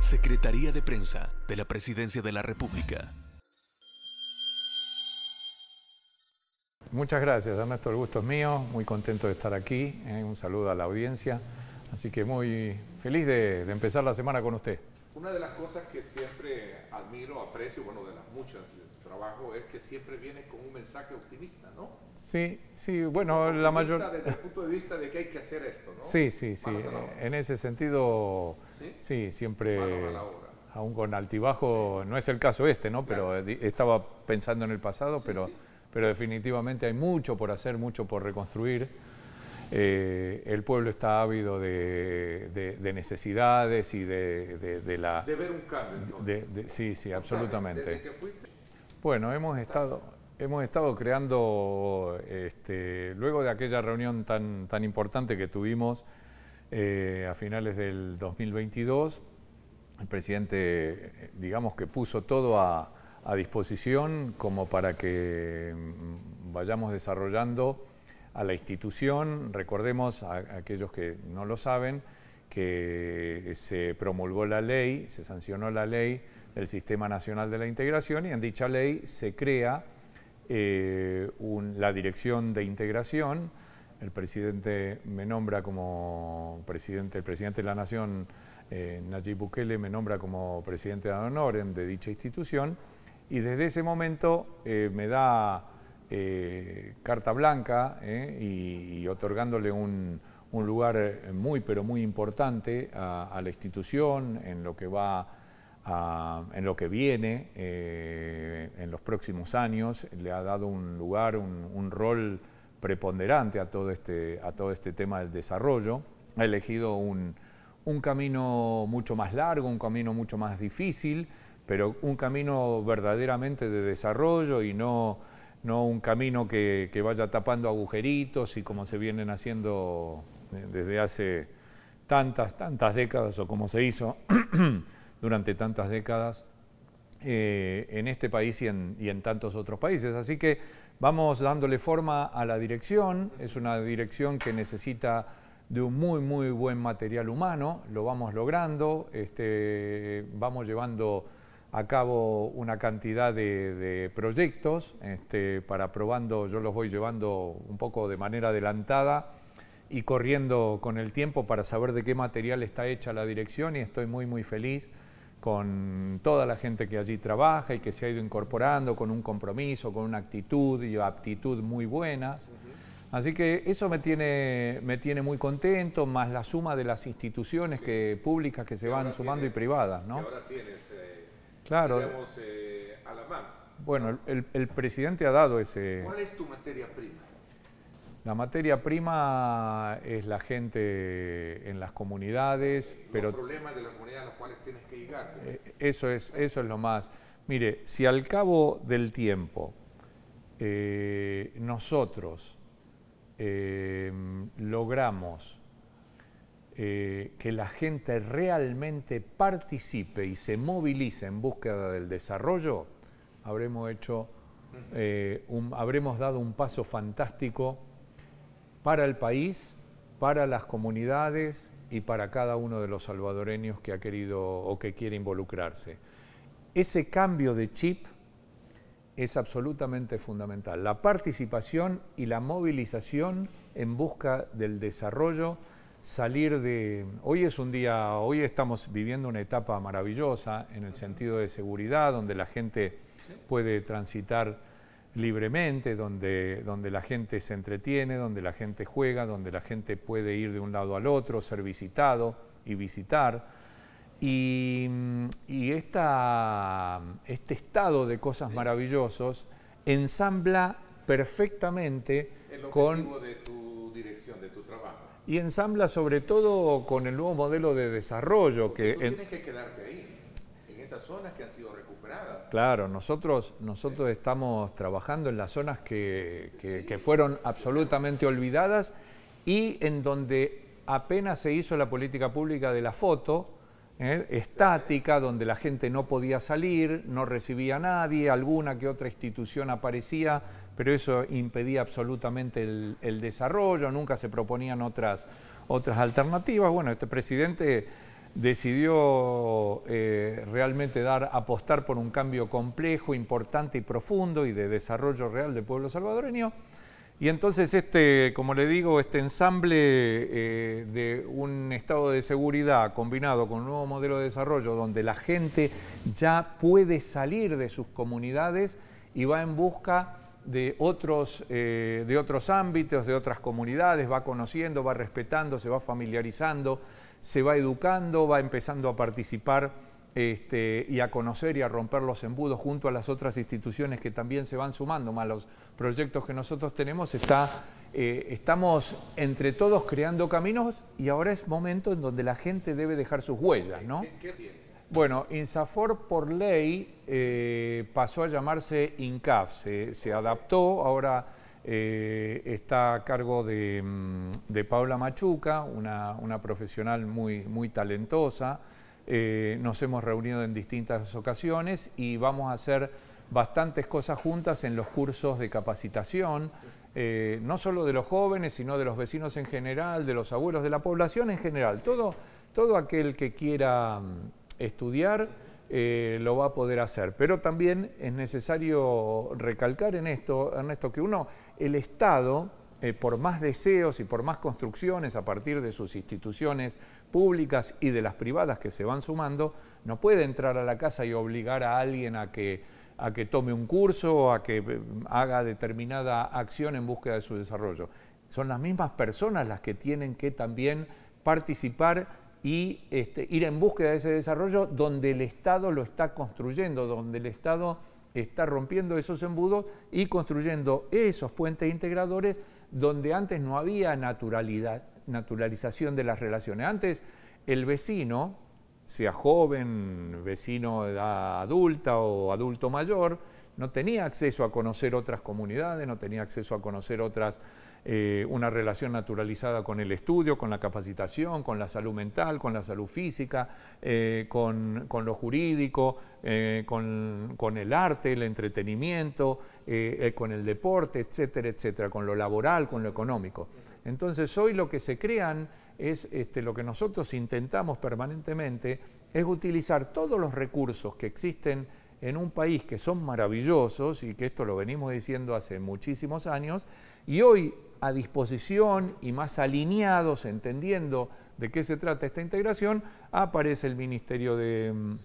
Secretaría de Prensa de la Presidencia de la República. Muchas gracias, Ernesto, el gusto es mío, muy contento de estar aquí, ¿eh? un saludo a la audiencia, así que muy feliz de empezar la semana con usted. Una de las cosas que siempre admiro, aprecio, bueno, de las muchas, trabajo es que siempre viene con un mensaje optimista, ¿no? Sí, sí, bueno, la mayor... Desde el punto de vista de que hay que hacer esto, ¿no? Sí, sí, sí. Eh, en ese sentido, sí, siempre... Aún con altibajo, no es el caso este, ¿no? Pero estaba pensando en el pasado, pero, pero definitivamente hay mucho por hacer, mucho por reconstruir. Eh, el pueblo está ávido de, necesidades y de, la... De ver un cambio. sí, sí, absolutamente. Bueno, hemos estado, hemos estado creando, este, luego de aquella reunión tan, tan importante que tuvimos eh, a finales del 2022, el presidente, digamos que puso todo a, disposición como para que mm, vayamos desarrollando a la institución. Recordemos a aquellos que no lo saben que se promulgó la ley, se sancionó la ley el Sistema Nacional de la Integración y en dicha ley se crea eh, la Dirección de Integración. El presidente me nombra como presidente, el presidente de la Nación, eh, Nayib Bukele, me nombra como presidente de honor de dicha institución y desde ese momento eh, me da carta blanca y, otorgándole un, lugar muy, pero muy importante a, a la institución en lo que va en lo que viene eh, en los próximos años, le ha dado un lugar, un, rol preponderante a todo, este, a todo este tema del desarrollo. Ha elegido un, camino mucho más largo, un camino mucho más difícil, pero un camino verdaderamente de desarrollo y no, no un camino que, que, vaya tapando agujeritos y como se vienen haciendo eh, desde hace tantas, tantas décadas o como se hizo durante tantas décadas eh, en este país y en, tantos otros países. Así que vamos dándole forma a la dirección, es una dirección que necesita de un muy, muy buen material humano, lo vamos logrando, este, vamos llevando a cabo una cantidad de, proyectos este, para probando, yo los voy llevando un poco de manera adelantada y corriendo con el tiempo para saber de qué material está hecha la dirección y estoy muy muy feliz con toda la gente que allí trabaja y que se ha ido incorporando con un compromiso, con una actitud y aptitud muy buenas. Así que eso me tiene, me tiene muy contento, más la suma de las instituciones que, públicas que se van sumando y privadas. ¿no? ahora tienes, eh, claro. Eh, a la mano. Bueno, el presidente ha dado ese... ¿Cuál es tu materia prima? La materia prima es la gente en las comunidades, pero... Los problemas de las comunidades a los cuales tienes que llegar. Pues. Eh, eso es, eso es lo más. Mire, si al cabo del tiempo eh, nosotros eh, logramos que la gente realmente participe y se movilice en búsqueda del desarrollo, habremos hecho... habremos dado un paso fantástico para el país, para las comunidades y para cada uno de los salvadoreños que ha querido o que quiere involucrarse. Ese cambio de chip es absolutamente fundamental. La participación y la movilización en busca del desarrollo, salir de... Hoy es un día, hoy estamos viviendo una etapa maravillosa en el sentido de seguridad, donde la gente puede transitar libremente, donde, donde la gente se entretiene, donde la gente juega, donde la gente puede ir de un lado al otro, ser visitado y visitar. Y, esta, este estado de cosas maravillosos ensambla perfectamente el con... de tu dirección, de tu trabajo. Y ensambla sobre todo con el nuevo modelo de desarrollo. que tienes que quedarte ahí zonas que han sido recuperadas. Claro, nosotros, nosotros estamos trabajando en las zonas que, fueron absolutamente olvidadas y en donde apenas se hizo la política pública de la foto, ¿eh? estática, donde la gente no podía salir, no recibía a nadie, alguna que otra institución aparecía, pero eso impedía absolutamente el, desarrollo, nunca se proponían otras, otras alternativas. Bueno, este presidente decidió eh, realmente dar, apostar por un cambio complejo, importante y profundo y de desarrollo real del pueblo salvadoreño. Y entonces este, como le digo, este ensamble eh, de un estado de seguridad combinado con un nuevo modelo de desarrollo donde la gente ya puede salir de sus comunidades y va en busca de otros, eh, de otros ámbitos, de otras comunidades, va conociendo, va respetando, se va familiarizando, se va educando, va empezando a participar este, y a conocer y a romper los embudos junto a las otras instituciones que también se van sumando más los proyectos que nosotros tenemos. Está, eh, estamos entre todos creando caminos y ahora es momento en donde la gente debe dejar sus huellas. ¿no? ¿Qué, qué bueno, INSAFOR por ley eh, pasó a llamarse INCAF, se, adaptó, ahora eh, está a cargo de, mm, Paula Machuca, una, una, profesional muy, muy talentosa. Eh, nos hemos reunido en distintas ocasiones y vamos a hacer bastantes cosas juntas en los cursos de capacitación, no solo de los jóvenes, sino de los vecinos en general, de los abuelos, de la población en general, todo, todo aquel que quiera mm, estudiar, eh, lo va a poder hacer. Pero también es necesario recalcar en esto, Ernesto, que uno, el Estado, eh, por más deseos y por más construcciones a partir de sus instituciones públicas y de las privadas que se van sumando, no puede entrar a la casa y obligar a alguien a que, a que tome un curso, a que eh, haga determinada acción en búsqueda de su desarrollo. Son las mismas personas las que tienen que también participar y este, ir en búsqueda de ese desarrollo donde el Estado lo está construyendo, donde el Estado está rompiendo esos embudos y construyendo esos puentes integradores donde antes no había naturalización de las relaciones. Antes el vecino, sea joven, vecino de edad adulta o adulto mayor, no tenía acceso a conocer otras comunidades, no tenía acceso a conocer otras, eh, una relación naturalizada con el estudio, con la capacitación, con la salud mental, con la salud física, eh, con, lo jurídico, eh, con, el arte, el entretenimiento, con el deporte, etcétera, etcétera, con lo laboral, con lo económico. Entonces hoy lo que se crean es este, lo que nosotros intentamos permanentemente, es utilizar todos los recursos que existen en un país que son maravillosos y que esto lo venimos diciendo hace muchísimos años, y hoy a disposición y más alineados, entendiendo de qué se trata esta integración, aparece el Ministerio de... Mm,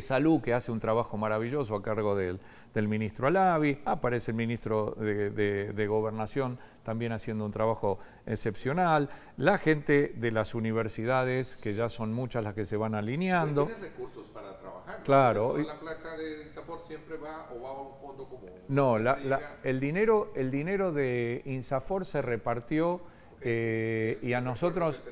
Salud, que hace un trabajo maravilloso a cargo del, ministro Alavi, aparece el ministro de, Gobernación también haciendo un trabajo excepcional, la gente de las universidades, que ya son muchas las que se van alineando. Claro. la plata de Insafor siempre va o va a un fondo común. No, el, dinero, el dinero de Insafor se repartió eh, y a nosotros...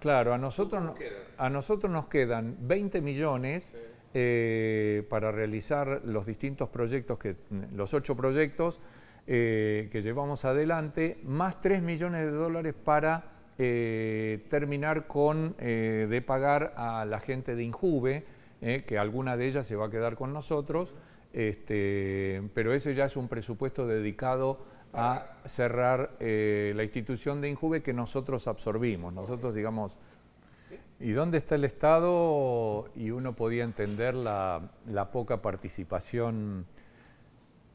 Claro, a nosotros, nos, a nosotros nos quedan 20 millones eh, para realizar los distintos proyectos, que, los ocho proyectos eh, que llevamos adelante, más 3 millones de dólares para eh, terminar con eh, de pagar a la gente de Injuve, eh, que alguna de ellas se va a quedar con nosotros, este, pero ese ya es un presupuesto dedicado a cerrar la institución de Injuve que nosotros absorbimos. Nosotros, digamos, ¿Y dónde está el Estado? Y uno podía entender la, poca participación.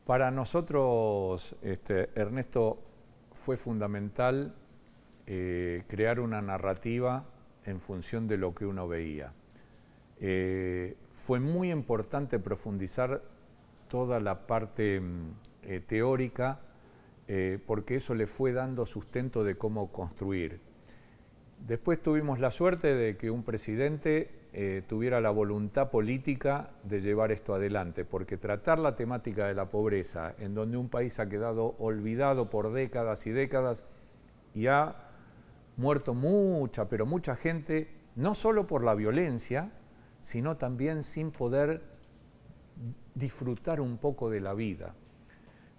Para nosotros, este, Ernesto, fue fundamental eh, crear una narrativa en función de lo que uno veía. Eh, fue muy importante profundizar toda la parte mm, eh, teórica porque eso le fue dando sustento de cómo construir. Después tuvimos la suerte de que un presidente tuviera la voluntad política de llevar esto adelante, porque tratar la temática de la pobreza, en donde un país ha quedado olvidado por décadas y décadas y ha muerto mucha, pero mucha gente, no solo por la violencia, sino también sin poder disfrutar un poco de la vida.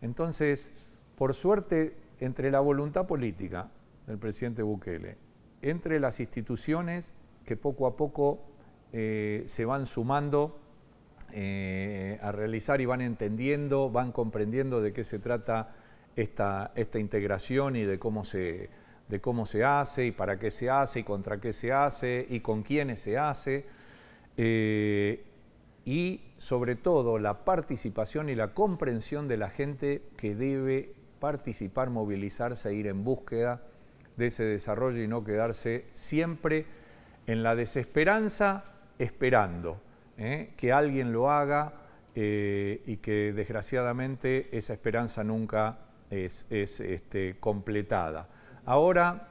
Entonces, por suerte, entre la voluntad política del presidente Bukele, entre las instituciones que poco a poco eh, se van sumando eh, a realizar y van entendiendo, van comprendiendo de qué se trata esta, esta integración y de cómo se, de cómo se hace y para qué se hace y contra qué se hace y con quiénes se hace. Eh, y sobre todo la participación y la comprensión de la gente que debe participar, movilizarse, e ir en búsqueda de ese desarrollo y no quedarse siempre en la desesperanza esperando ¿eh? que alguien lo haga eh, y que desgraciadamente esa esperanza nunca es, este, completada. Ahora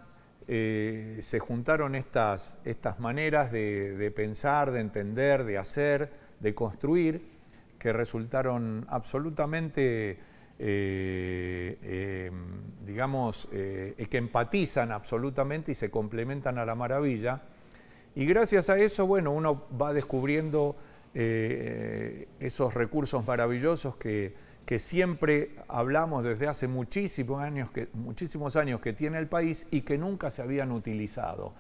eh, se juntaron estas, maneras de, pensar, de entender, de hacer, de construir, que resultaron absolutamente... Eh, eh, digamos, que empatizan absolutamente y se complementan a la maravilla. Y gracias a eso, bueno, uno va descubriendo esos recursos maravillosos que, que siempre hablamos desde hace muchísimos años, que, muchísimos años que tiene el país y que nunca se habían utilizado.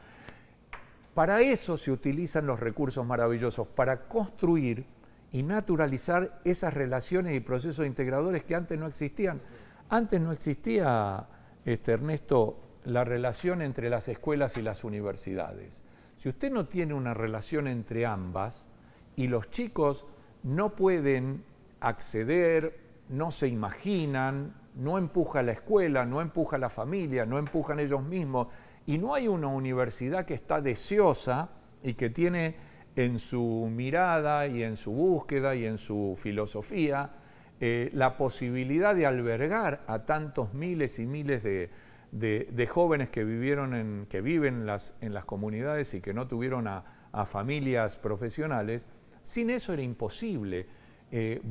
Para eso se utilizan los recursos maravillosos, para construir y naturalizar esas relaciones y procesos integradores que antes no existían. Antes no existía, este, Ernesto, la relación entre las escuelas y las universidades. Si usted no tiene una relación entre ambas y los chicos no pueden acceder no se imaginan, no empuja la escuela, no empuja la familia, no empujan ellos mismos. Y no hay una universidad que está deseosa y que tiene en su mirada y en su búsqueda y en su filosofía eh, la posibilidad de albergar a tantos miles y miles de, jóvenes que, vivieron en, que viven en las comunidades y que no tuvieron a familias profesionales, sin eso era imposible eh,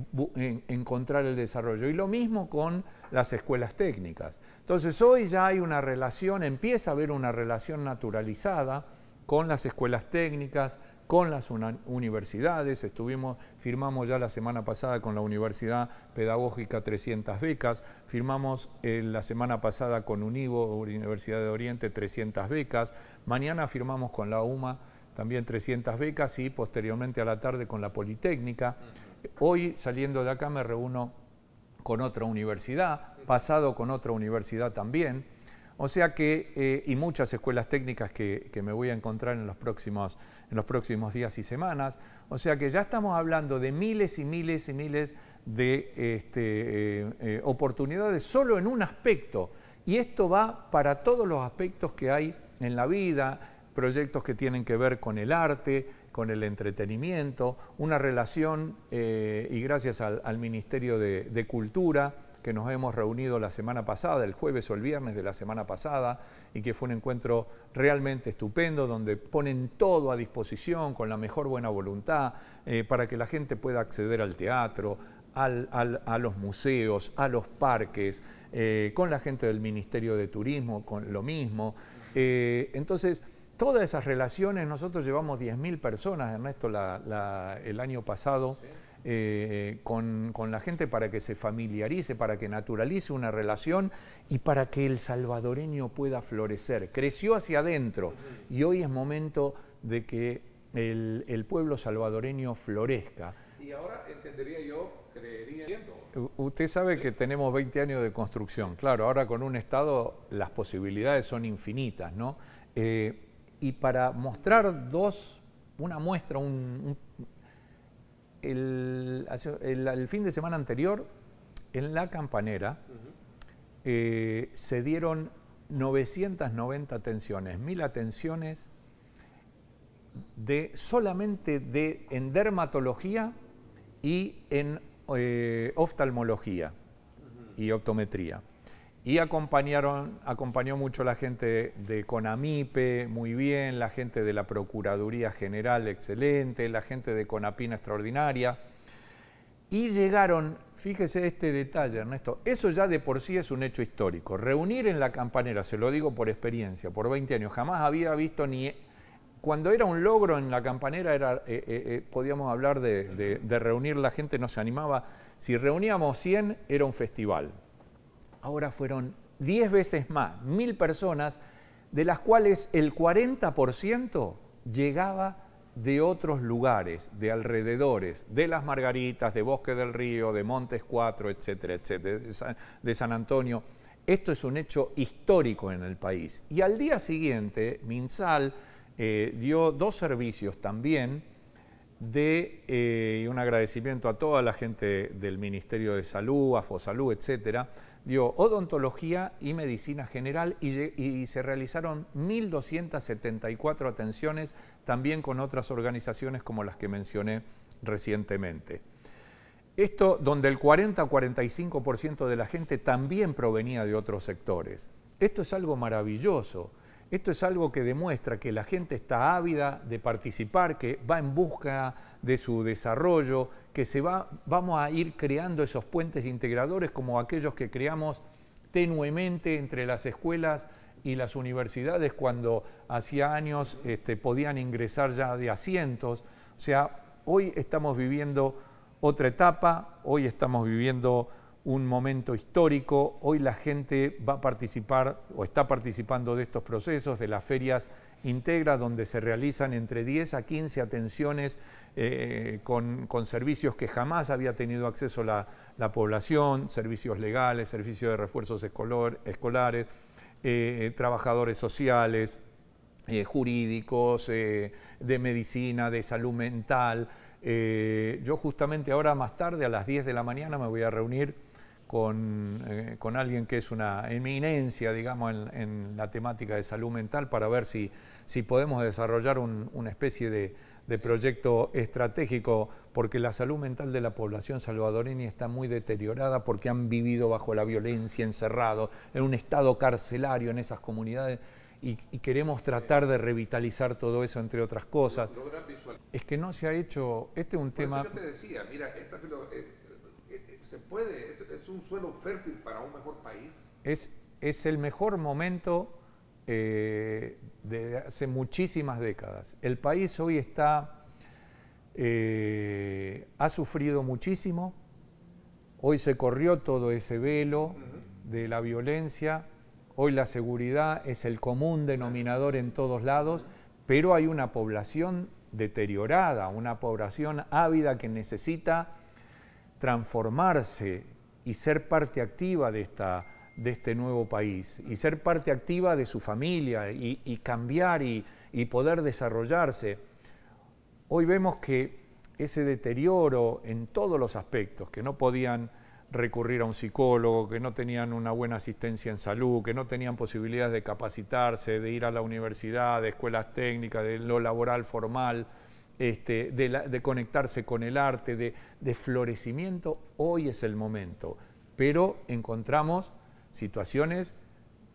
encontrar el desarrollo. Y lo mismo con las escuelas técnicas. Entonces hoy ya hay una relación, empieza a haber una relación naturalizada con las escuelas técnicas, con las universidades. Estuvimos, firmamos ya la semana pasada con la Universidad Pedagógica 300 becas, firmamos eh, la semana pasada con UNIVO, Universidad de Oriente, 300 becas. Mañana firmamos con la UMA también 300 becas y posteriormente a la tarde con la Politécnica. Hoy saliendo de acá me reúno con otra universidad, pasado con otra universidad también. O sea que, eh, y muchas escuelas técnicas que, me voy a encontrar en los, próximos, en los próximos días y semanas. O sea que ya estamos hablando de miles y miles y miles de este, eh, eh, oportunidades solo en un aspecto. Y esto va para todos los aspectos que hay en la vida, proyectos que tienen que ver con el arte, con el entretenimiento, una relación, eh, y gracias al, Ministerio de, Cultura, que nos hemos reunido la semana pasada, el jueves o el viernes de la semana pasada, y que fue un encuentro realmente estupendo, donde ponen todo a disposición con la mejor buena voluntad eh, para que la gente pueda acceder al teatro, a los museos, a los parques, eh, con la gente del Ministerio de Turismo, con lo mismo. entonces, todas esas relaciones, nosotros llevamos 10.000 personas, Ernesto, el año pasado, eh, con, la gente para que se familiarice, para que naturalice una relación y para que el salvadoreño pueda florecer. Creció hacia adentro y hoy es momento de que el, pueblo salvadoreño florezca. Y ahora entendería yo, creería. Usted sabe que tenemos 20 años de construcción. Claro, ahora con un Estado las posibilidades son infinitas, ¿no? Eh, y para mostrar dos, una muestra, el, fin de semana anterior, en la campanera, eh, se dieron 990 atenciones, mil atenciones de, solamente de, en dermatología y en eh, oftalmología y optometría. Y acompañaron, acompañó mucho la gente de CONAMIPE, muy bien, la gente de la Procuraduría General, excelente, la gente de CONAPINA, extraordinaria. Y llegaron, fíjese este detalle, Ernesto, eso ya de por sí es un hecho histórico. Reunir en la campanera, se lo digo por experiencia, por 20 años, jamás había visto ni... Cuando era un logro en la campanera, era, eh, eh, eh, podíamos hablar de reunir la gente, no se animaba. Si reuníamos 100, era un festival Ahora fueron 10 veces más, mil personas, de las cuales el 40% llegaba de otros lugares, de alrededores, de las Margaritas, de Bosque del Río, de Montes 4, etcétera, etcétera, de San, Antonio. Esto es un hecho histórico en el país. Y al día siguiente, Minsal eh, dio dos servicios también de eh, un agradecimiento a toda la gente del Ministerio de Salud, a Fosalud, etcétera, dio odontología y medicina general y, se realizaron 1.274 atenciones también con otras organizaciones como las que mencioné recientemente. Esto donde el 40-45% de la gente también provenía de otros sectores. Esto es algo maravilloso esto es algo que demuestra que la gente está ávida de participar, que va en busca de su desarrollo, que se va, vamos a ir creando esos puentes integradores como aquellos que creamos tenuemente entre las escuelas y las universidades cuando hacía años este, podían ingresar ya de asientos. O sea, hoy estamos viviendo otra etapa, hoy estamos viviendo un momento histórico. Hoy la gente va a participar o está participando de estos procesos, de las ferias íntegras, donde se realizan entre 10 a 15 atenciones eh, con, servicios que jamás había tenido acceso la, la población, servicios legales, servicios de refuerzos escolares, eh, eh, trabajadores sociales, jurídicos, de medicina, de salud mental. yo justamente ahora más tarde, a las 10 de la mañana, me voy a reunir eh, con, alguien que es una eminencia, digamos, en, la temática de salud mental para ver si, si podemos desarrollar una especie de, proyecto estratégico, porque la salud mental de la población salvadoreña está muy deteriorada porque han vivido bajo la violencia, encerrado en un estado carcelario en esas comunidades. Y, queremos tratar de revitalizar todo eso, entre otras cosas. Es que no se ha hecho, este es un tema puede, es, un suelo fértil para un mejor país. Es, el mejor momento eh, de hace muchísimas décadas. El país hoy está, eh, ha sufrido muchísimo, hoy se corrió todo ese velo de la violencia, hoy la seguridad es el común denominador en todos lados, pero hay una población deteriorada, una población ávida que necesita transformarse y ser parte activa de, esta, de este nuevo país y ser parte activa de su familia y, cambiar y, y poder desarrollarse. Hoy vemos que ese deterioro en todos los aspectos, que no podían recurrir a un psicólogo, que no tenían una buena asistencia en salud, que no tenían posibilidades de capacitarse, de ir a la universidad, de escuelas técnicas, de lo laboral formal, este, de, conectarse con el arte, de, florecimiento, hoy es el momento. Pero encontramos situaciones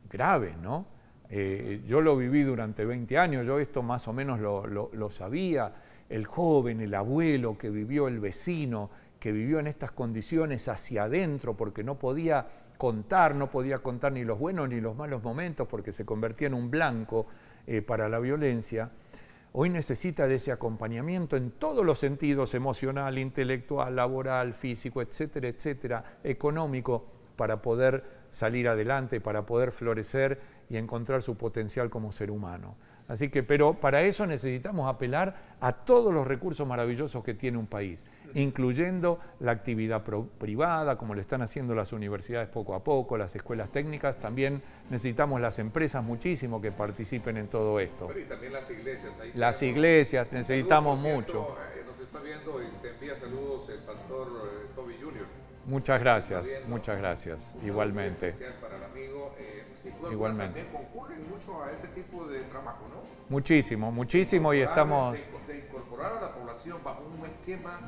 graves, ¿no? Eh, yo lo viví durante 20 años, yo esto más o menos lo, sabía, el joven, el abuelo que vivió, el vecino que vivió en estas condiciones hacia adentro porque no podía contar, no podía contar ni los buenos ni los malos momentos porque se convertía en un blanco eh, para la violencia hoy necesita de ese acompañamiento en todos los sentidos, emocional, intelectual, laboral, físico, etcétera, etcétera, económico, para poder salir adelante, para poder florecer y encontrar su potencial como ser humano. Así que, pero para eso necesitamos apelar a todos los recursos maravillosos que tiene un país, incluyendo la actividad privada, como le están haciendo las universidades poco a poco, las escuelas técnicas, también necesitamos las empresas muchísimo que participen en todo esto. y también las iglesias. las iglesias, necesitamos mucho. Eh, nos está viendo y te envía saludos el pastor eh, Toby Junior. Muchas gracias, muchas gracias, igualmente. Igualmente. concurren mucho a ese tipo de trabajo, ¿no? Muchísimo, muchísimo y estamos... Este, de, incorporar a la población bajo un esquema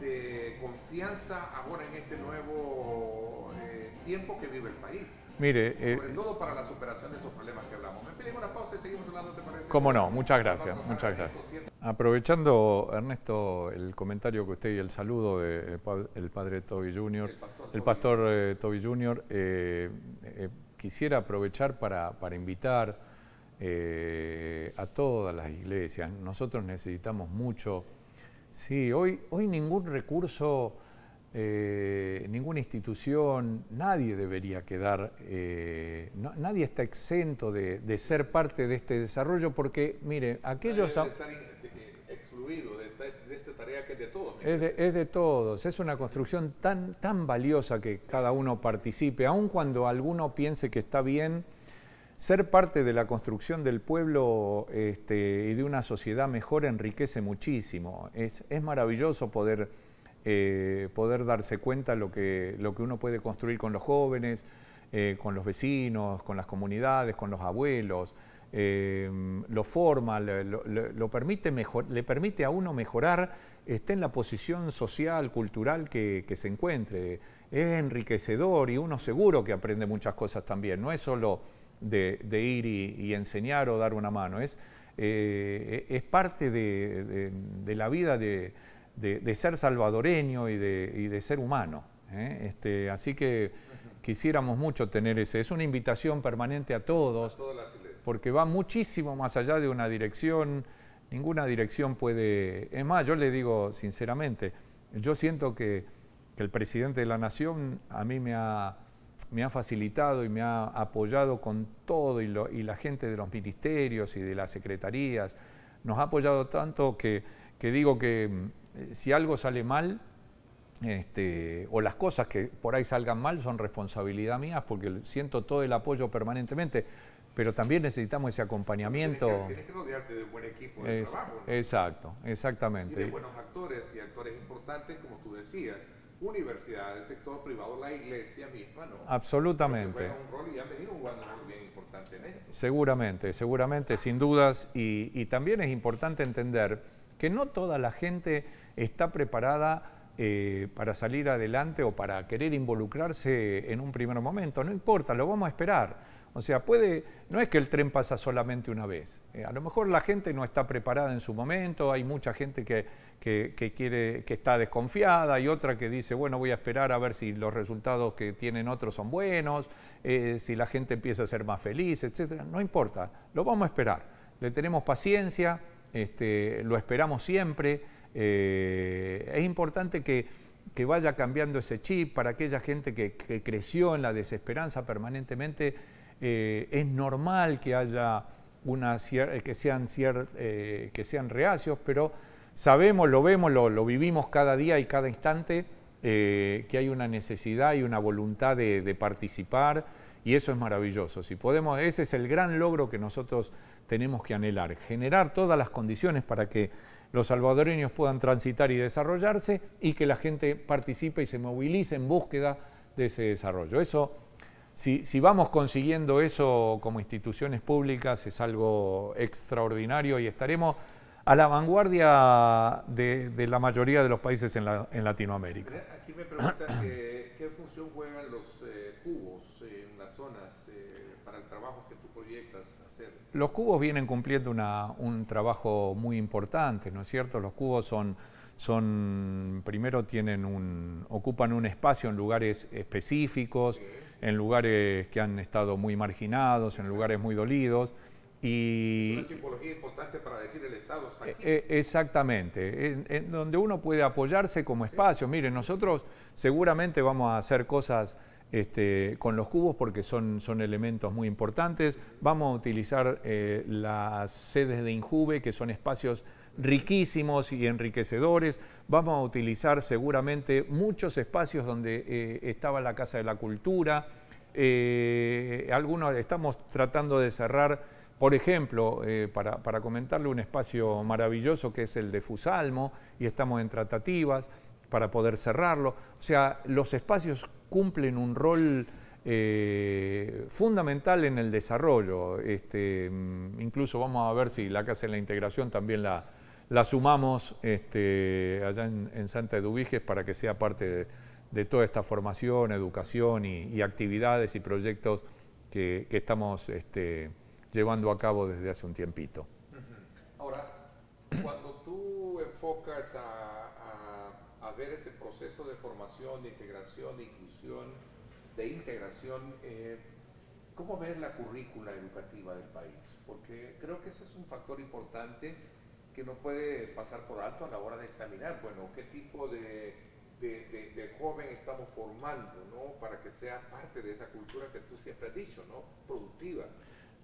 de confianza ahora en este nuevo eh, tiempo que vive el país. Mire, eh, sobre todo para la superación de esos problemas que hablamos. Me pedimos una pausa y seguimos hablando, ¿te parece? Cómo no, muchas gracias, muchas gracias. Aprovechando, Ernesto, el comentario que usted y el saludo del de, eh, el padre Toby Junior el pastor, el pastor eh, Toby Jr., quisiera aprovechar para, invitar eh, a todas las iglesias. Nosotros necesitamos mucho. Sí, hoy, hoy ningún recurso, eh, ninguna institución, nadie debería quedar, eh, nadie está exento de, ser parte de este desarrollo porque, mire, aquellos... de es de todos. Es todos, es una construcción tan, tan valiosa que cada uno participe, aun cuando alguno piense que está bien. Ser parte de la construcción del pueblo este, y de una sociedad mejor enriquece muchísimo. Es, maravilloso poder, eh, poder darse cuenta lo que, lo que uno puede construir con los jóvenes, eh, con los vecinos, con las comunidades, con los abuelos. Em, lo forma, lo, permite mejor, le permite a uno mejorar, esté en la posición social, cultural que, se encuentre. Es enriquecedor y uno seguro que aprende muchas cosas también. No es solo de, ir y, enseñar o dar una mano, es, eh, e, es parte de, la vida de, ser salvadoreño y de, ser humano. ¿eh? Este, así que quisiéramos mucho tener ese. Es una invitación permanente a todos porque va muchísimo más allá de una dirección, ninguna dirección puede... Es más, yo le digo sinceramente, yo siento que, el presidente de la Nación a mí me ha, me ha facilitado y me ha apoyado con todo y, y, la gente de los ministerios y de las secretarías, nos ha apoyado tanto que, digo que eh, si algo sale mal, este, o las cosas que por ahí salgan mal son responsabilidad mía porque siento todo el apoyo permanentemente pero también necesitamos ese acompañamiento. Tienes que, rodearte de un buen equipo de trabajo. Exacto, exactamente. Y de buenos actores y actores importantes, como tú decías, universidades, sector privado, la iglesia misma, ¿no? Absolutamente. y han venido jugando un rol bien importante en esto. Seguramente, seguramente, sin dudas. Y, también es importante entender que no toda la gente está preparada eh, para salir adelante o para querer involucrarse en un primer momento. No importa, lo vamos a esperar o sea, puede, no es que el tren pasa solamente una vez. Eh, a lo mejor la gente no está preparada en su momento, hay mucha gente que, quiere, que está desconfiada, y otra que dice, bueno, voy a esperar a ver si los resultados que tienen otros son buenos, eh, si la gente empieza a ser más feliz, etc. No importa, lo vamos a esperar. Le tenemos paciencia, este, lo esperamos siempre. Eh, es importante que vaya cambiando ese chip para aquella gente que, que creció en la desesperanza permanentemente eh, es normal que haya una eh, que sean, eh, que sean reacios, pero sabemos, lo vemos, lo, vivimos cada día y cada instante, que hay una necesidad y una voluntad de, de, participar y eso es maravilloso. Si podemos, ese es el gran logro que nosotros tenemos que anhelar, generar todas las condiciones para que los salvadoreños puedan transitar y desarrollarse y que la gente participe y se movilice en búsqueda de ese desarrollo. Eso si, vamos consiguiendo eso como instituciones públicas es algo extraordinario y estaremos a la vanguardia de, la mayoría de los países en, Latinoamérica. Eh, aquí me preguntan qué función juegan los eh, cubos en las zonas eh, para el trabajo que tú proyectas hacer. Los cubos vienen cumpliendo un trabajo muy importante, ¿no es cierto? Los cubos son son, primero tienen un, ocupan un espacio en lugares específicos, en lugares que han estado muy marginados, en lugares muy dolidos. Y, es una simbología importante para decir el Estado está aquí. E, e, exactamente, en, donde uno puede apoyarse como espacio. miren Mire, nosotros seguramente vamos a hacer cosas este, con los cubos porque son, son elementos muy importantes. Vamos a utilizar eh, las sedes de injube, que son espacios riquísimos y enriquecedores. Vamos a utilizar seguramente muchos espacios donde eh, estaba la Casa de la Cultura. Eh, algunos estamos tratando de cerrar, por ejemplo, eh, para, comentarle un espacio maravilloso que es el de Fusalmo y estamos en tratativas para poder cerrarlo. O sea, los espacios cumplen un rol fundamental en el desarrollo. Este, mm, incluso vamos a ver si la Casa de la Integración también la, la sumamos este, allá en, Santa Eduviges para que sea parte de, toda esta formación, educación y, actividades y proyectos que, estamos este, llevando a cabo desde hace un tiempito. Ahora, cuando tú enfocas a, ver ese proceso de formación, de integración, de inclusión, de integración, eh, ¿cómo ves la currícula educativa del país? Porque creo que ese es un factor importante que no puede pasar por alto a la hora de examinar, bueno, qué tipo de, de, joven estamos formando, ¿no? Para que sea parte de esa cultura que tú siempre has dicho, ¿no? Productiva.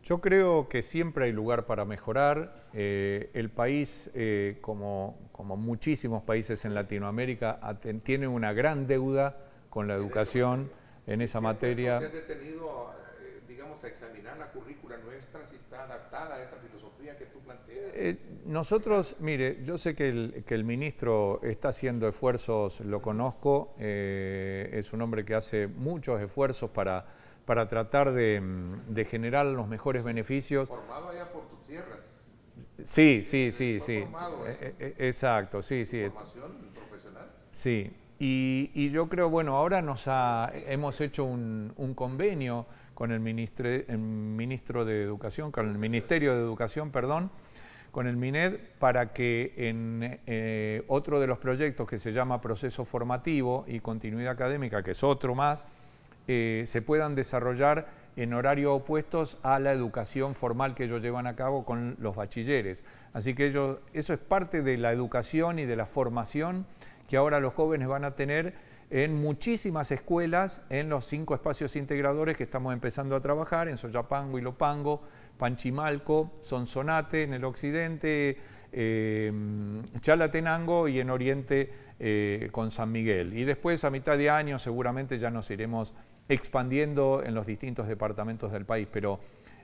Yo creo que siempre hay lugar para mejorar. Eh, el país, eh, como, como, muchísimos países en Latinoamérica, tiene una gran deuda con la educación en esa materia a examinar la currícula nuestra si está adaptada a esa filosofía que tú planteas? Eh, nosotros, mire, yo sé que el, que el, ministro está haciendo esfuerzos, lo conozco, eh, es un hombre que hace muchos esfuerzos para, para tratar de, de generar los mejores beneficios. Formado allá por tus tierras. Sí, sí, sí, sí. Formado, eh, eh, eh, exacto, sí, sí. Formación profesional. Sí, y, y, yo creo, bueno, ahora nos ha, hemos hecho un, un convenio con el, ministro de Educación, con el Ministerio de Educación, perdón, con el MINED para que en eh, otro de los proyectos que se llama Proceso Formativo y Continuidad Académica, que es otro más, eh, se puedan desarrollar en horario opuestos a la educación formal que ellos llevan a cabo con los bachilleres. Así que ellos, eso es parte de la educación y de la formación que ahora los jóvenes van a tener en muchísimas escuelas, en los cinco espacios integradores que estamos empezando a trabajar, en Soyapango, Lopango, Panchimalco, Sonsonate, en el occidente, eh, Chalatenango y en oriente eh, con San Miguel. Y después, a mitad de año, seguramente ya nos iremos expandiendo en los distintos departamentos del país, pero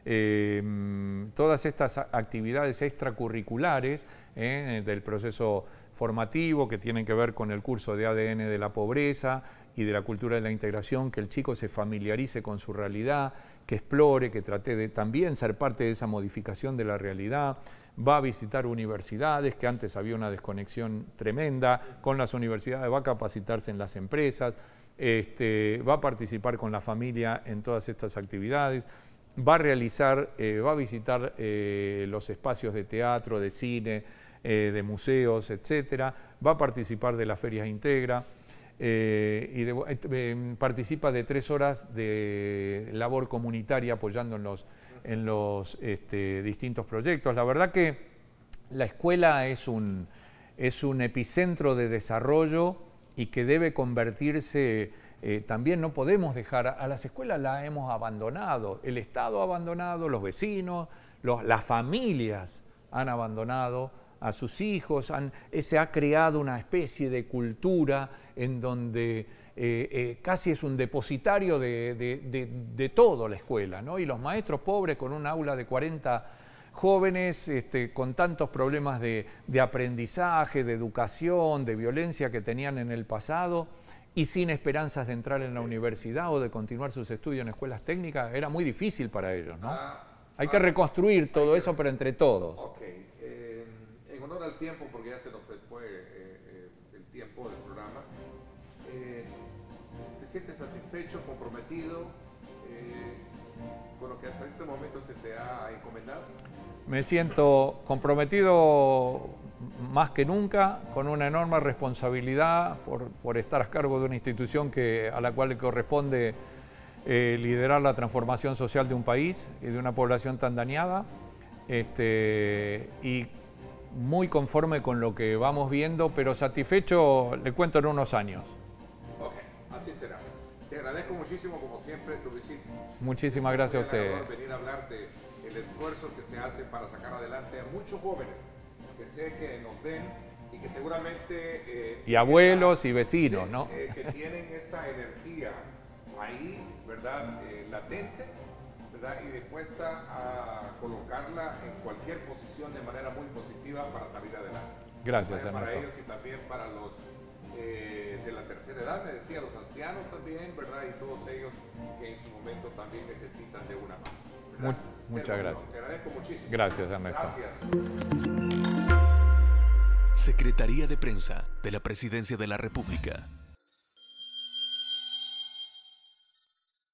eh, todas estas actividades extracurriculares del proceso formativo que tienen que ver con el curso de ADN de la pobreza y de la cultura de la integración, que el chico se familiarice con su realidad, que explore, que trate de también ser parte de esa modificación de la realidad, va a visitar universidades, que antes había una desconexión tremenda, con las universidades va a capacitarse en las empresas, este, va a participar con la familia en todas estas actividades va a realizar, eh, va a visitar eh, los espacios de teatro, de cine, eh, de museos, etcétera. Va a participar de las ferias Integra eh, y eh, participa de tres horas de labor comunitaria apoyando en los, este, distintos proyectos. La verdad que la escuela es un, epicentro de desarrollo y que debe convertirse... también no podemos dejar a las escuelas, las hemos abandonado, el Estado ha abandonado, los vecinos, las familias han abandonado a sus hijos, han, eh, se ha creado una especie de cultura en donde eh, eh, casi es un depositario de, de, todo la escuela, ¿no? Y los maestros pobres con un aula de 40 jóvenes este, con tantos problemas de, aprendizaje, de educación, de violencia que tenían en el pasado y sin esperanzas de entrar en la universidad o de continuar sus estudios en escuelas técnicas, era muy difícil para ellos, ¿no? Ah, hay ah, que reconstruir todo eso, pero entre todos al tiempo, porque ya se nos fue eh, eh, el tiempo del programa, eh, te sientes satisfecho, comprometido con lo que hasta este momento se te ha encomendado. Me siento comprometido más que nunca, con una enorme responsabilidad por, por estar a cargo de una institución que, a la cual le corresponde liderar la transformación social de un país y de una población tan dañada. Este, y muy conforme con lo que vamos viendo, pero satisfecho le cuento en unos años. Ok, así será. Te agradezco muchísimo, como siempre, tu visita. Muchísimas gracias a ustedes. venir a hablar de el esfuerzo que se hace para sacar adelante a muchos jóvenes que sé que nos ven y que seguramente... Eh, y abuelos y vecinos, ¿no? Eh, que tienen esa energía ahí, ¿verdad? Eh, latente, ¿verdad? Y dispuesta a colocarla en cualquier posición de manera muy positiva para salir adelante. Gracias, Para ellos y también para los eh, de la tercera edad, me decía, los ancianos también, ¿verdad? Y todos ellos que en su momento también necesitan de una mano. muchas gracias. Te agradezco muchísimo. Gracias, Ernesto. Gracias. Secretaría de Prensa de la Presidencia de la República.